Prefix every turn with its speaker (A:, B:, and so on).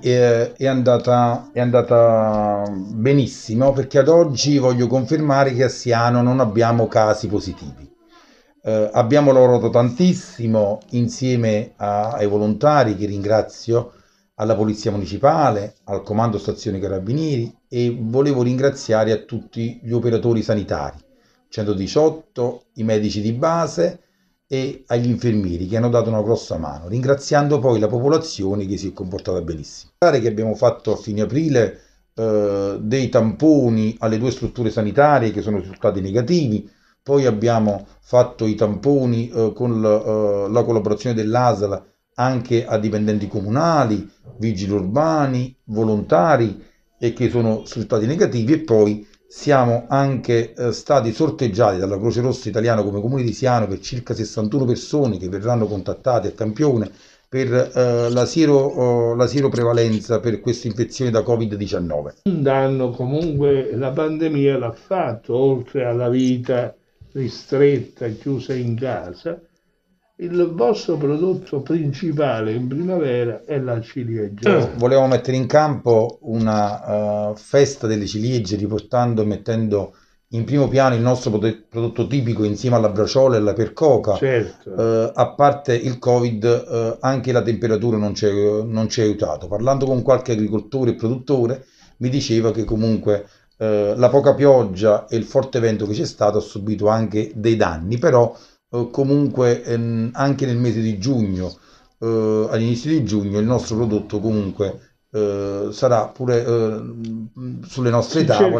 A: eh, è, andata, è andata benissimo perché ad oggi voglio confermare che a Siano non abbiamo casi positivi. Eh, abbiamo lavorato tantissimo insieme a, ai volontari che ringrazio, alla Polizia Municipale, al Comando Stazione Carabinieri e volevo ringraziare a tutti gli operatori sanitari, 118, i medici di base, e agli infermieri che hanno dato una grossa mano, ringraziando poi la popolazione che si è comportata benissimo. Che abbiamo fatto a fine aprile eh, dei tamponi alle due strutture sanitarie che sono risultati negativi, poi abbiamo fatto i tamponi eh, con la, eh, la collaborazione dell'ASL anche a dipendenti comunali, vigili urbani, volontari e che sono risultati negativi e poi siamo anche eh, stati sorteggiati dalla Croce Rossa Italiana come comune di Siano per circa 61 persone che verranno contattate a campione per eh, la, siro, oh, siroprevalenza per questa infezione da Covid-19. Un danno
B: comunque la pandemia l'ha fatto, oltre alla vita ristretta, e chiusa in casa, il vostro prodotto principale in primavera è la ciliegia.
A: Eh. Volevo mettere in campo una uh, festa delle ciliegie, riportando e mettendo in primo piano il nostro prodotto tipico insieme alla braciola e alla percoca. Certo. Uh, a parte il Covid, uh, anche la temperatura non ci, ha aiutato. Parlando con qualche agricoltore e produttore, mi diceva che comunque la poca pioggia e il forte vento che c'è stato ha subito anche dei danni, però eh, comunque ehm, anche nel mese di giugno, eh, all'inizio di giugno, il nostro prodotto comunque eh, sarà pure eh, sulle nostre
B: tavole.